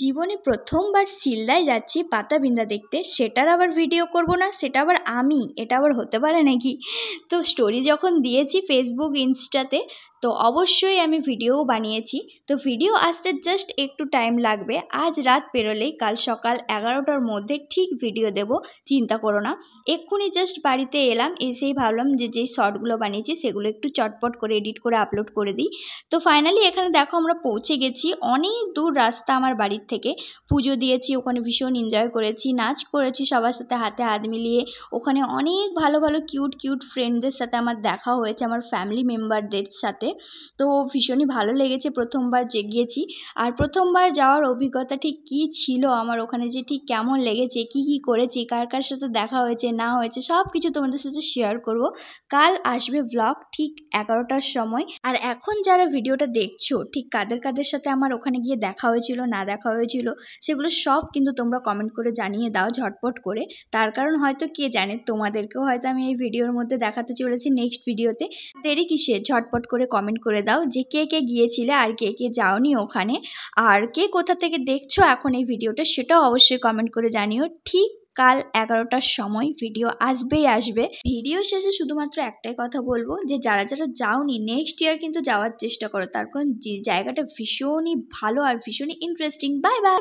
জীবনে প্রথমবার শিলদায় যাচ্ছি পাতা বিন্দা দেখতে সেটার আবার ভিডিও করব না সেটা আবার আমি এটা আবার হতে পারে নাকি তো স্টোরি যখন দিয়েছি ফেসবুক ইনস্টাতে তো অবশ্যই আমি ভিডিও বানিয়েছি তো ভিডিও আসতে জাস্ট একটু টাইম লাগবে আজ রাত পেরোলেই কাল সকাল এগারোটার মধ্যে ঠিক ভিডিও দেব চিন্তা করো না এক্ষুনি জাস্ট বাড়িতে এলাম এসেই ভাবলাম যে যেই শর্টগুলো বানিয়েছি সেগুলো একটু চটপট করে এডিট করে আপলোড করে দিই তো ফাইনালি এখানে দেখো আমরা পৌঁছে গেছি অনেক দূর রাস্তা আমার বাড়ির থেকে পুজো দিয়েছি ওখানে ভীষণ এনজয় করেছি নাচ করেছি সবার সাথে হাতে হাত মিলিয়ে ওখানে অনেক ভালো ভালো কিউট কিউট ফ্রেন্ডদের সাথে আমার দেখা হয়েছে আমার ফ্যামিলি মেম্বারদের সাথে সাথে তো ভীষণই ভালো লেগেছে প্রথমবার যে গিয়েছি আর প্রথমবার যাওয়ার অভিজ্ঞতা ঠিক কী ছিল আমার ওখানে যে ঠিক কেমন লেগেছে কি কি করেছি কার কার সাথে দেখা হয়েছে না হয়েছে সব কিছু তোমাদের সাথে শেয়ার করব কাল আসবে ব্লগ ঠিক এগারোটার সময় আর এখন যারা ভিডিওটা দেখছো ঠিক কাদের কাদের সাথে আমার ওখানে গিয়ে দেখা হয়েছিল না দেখা হয়েছিল সেগুলো সব কিন্তু তোমরা কমেন্ট করে জানিয়ে দাও ঝটপট করে তার কারণ হয়তো কে জানে তোমাদেরকেও হয়তো আমি এই ভিডিওর মধ্যে দেখাতে চলেছি নেক্সট ভিডিওতে দেরি কিসে ঝটপট করে কমেন্ট করে দাও যে কে কে গিয়েছিলে আর কে কে যাওনি ওখানে আর কে কোথা থেকে দেখছো এখন এই ভিডিওটা সেটাও অবশ্যই কমেন্ট করে জানিও ঠিক কাল এগারোটার সময় ভিডিও আসবেই আসবে ভিডিও শেষে শুধুমাত্র একটাই কথা বলবো যে যারা যারা যাওনি নেক্সট ইয়ার কিন্তু যাওয়ার চেষ্টা করো তার কারণ জায়গাটা ভীষণই ভালো আর ভীষণই ইন্টারেস্টিং বাই বাই